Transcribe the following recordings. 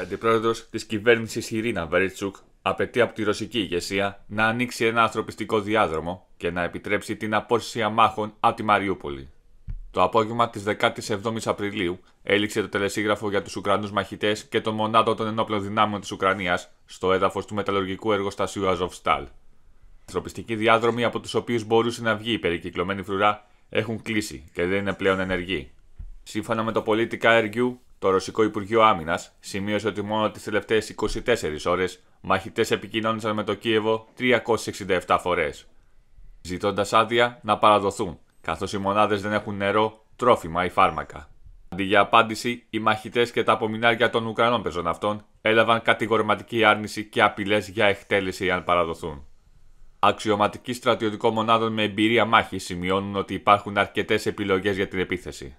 και αντιπρόεδρος της κυβέρνησης Ειρήνα Βερίτσουκ απαιτεί από τη ρωσική ηγεσία να ανοίξει ένα ανθρωπιστικό διάδρομο και να επιτρέψει την απόσυρση αμάχων από τη Μαριούπολη. Το απόγευμα της 17η Απριλίου έληξε το τελεσίγραφο για τους Ουκρανούς μαχητές και τον μονάδο των ενόπλων δυνάμεων της Ουκρανίας στο έδαφος του μεταλλουργικού εργοστασίου Αζοφστάλ. Ανθρωπιστικοί διάδρομοι από τους οποίους μπορούσε να βγει η περικυκλωμένη φρουρά έχουν κλείσει και δεν είναι πλέον ενεργοί. Σύμφωνα με το Πολίτικα Ergiu, το Ρωσικό Υπουργείο Άμυνας σημείωσε ότι μόνο τις τελευταίες 24 ώρες μαχητές επικοινώνησαν με το Κίεβο 367 φορές, ζητώντας άδεια να παραδοθούν, καθώς οι μονάδες δεν έχουν νερό, τρόφιμα ή φάρμακα. Αντί για απάντηση, οι μαχητές και τα απομεινάρια των Ουκρανών πεζοναυτών έλαβαν κατηγορηματική άρνηση και απειλές για εκτέλεση αν παραδοθούν. Αξιωματικοί στρατιωτικών μονάδων με εμπειρία μάχης σημειώνουν ότι υπάρχουν αρκετές επιλογές για την επίθεση.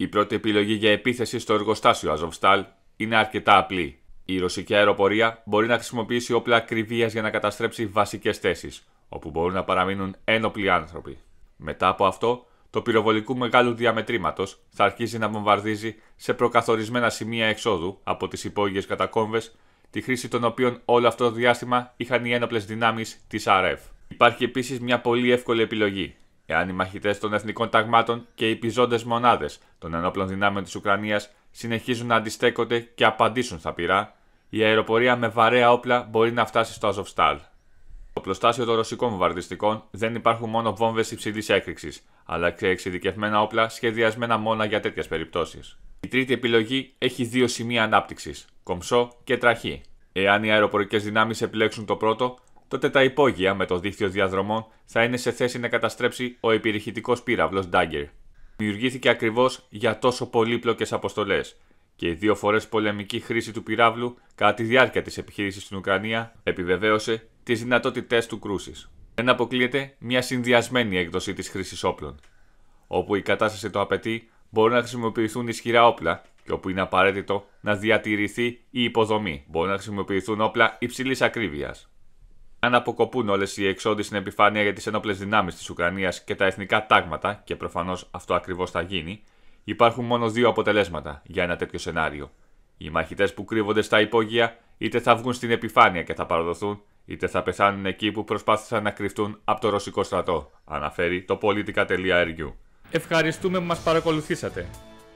Η πρώτη επιλογή για επίθεση στο εργοστάσιο Αζοβστάλ είναι αρκετά απλή. Η ρωσική αεροπορία μπορεί να χρησιμοποιήσει όπλα ακριβίας για να καταστρέψει βασικές θέσεις, όπου μπορούν να παραμείνουν ένοπλοι άνθρωποι. Μετά από αυτό, το πυροβολικό μεγάλου διαμετρήματος θα αρχίζει να βομβαρδίζει σε προκαθορισμένα σημεία εξόδου από τις υπόγειες κατακόμβες, τη χρήση των οποίων όλο αυτό το διάστημα είχαν οι ένοπλες δυνάμεις της ΑΡΕΒ. Υπάρχει επίσης μια πολύ εύκολη επιλογή, εάν οι μαχητές των εθνικών ταγμάτων και οι πιζώντε μονάδες των ενόπλων δυνάμεων της Ουκρανίας συνεχίζουν να αντιστέκονται και απαντήσουν στα πειρά, η αεροπορία με βαρέα όπλα μπορεί να φτάσει στο Αζοφστάλ. Στο πλωστάσιο των ρωσικών βομβαρδιστικών δεν υπάρχουν μόνο βόμβες υψηλής έκρηξης, αλλά και εξειδικευμένα όπλα σχεδιασμένα μόνο για τέτοιες περιπτώσεις. Η τρίτη επιλογή έχει δύο σημεία ανάπτυξης, κομψό και τραχή. Εάν οι αεροπορικές δυνάμεις επιλέξουν το πρώτο, τότε τα υπόγεια με το δίκτυο διαδρομών θα είναι σε θέση να καταστρέψει ο επιρρηχητικό πύραυλος Dagger. Δημιουργήθηκε ακριβώς για τόσο πολύπλοκες αποστολές και η δύο φορές πολεμική χρήση του πυράβλου κατά τη διάρκεια της επιχείρησης στην Ουκρανία επιβεβαίωσε τις δυνατότητές του κρούσης. Δεν αποκλείεται μια συνδυασμένη έκδοση της χρήσης όπλων, όπου η κατάσταση το απαιτεί μπορούν να χρησιμοποιηθούν ισχυρά όπλα και όπου είναι απαραίτητο να διατηρηθεί η υποδομή. Μπορούν να χρησιμοποιηθούν όπλα υψηλής ακρίβειας. Αν αποκοπούν όλες οι εξόδοι στην επιφάνεια για τις ενόπλες δυνάμεις της Ουκρανίας και τα εθνικά τάγματα, και προφανώς αυτό ακριβώς θα γίνει, υπάρχουν μόνο δύο αποτελέσματα για ένα τέτοιο σενάριο. Οι μαχητές που κρύβονται στα υπόγεια είτε θα βγουν στην επιφάνεια και θα παραδοθούν, είτε θα πεθάνουν εκεί που προσπάθησαν να κρυφτούν από το ρωσικό στρατό, αναφέρει το politica.ru. Ευχαριστούμε που μας παρακολουθήσατε.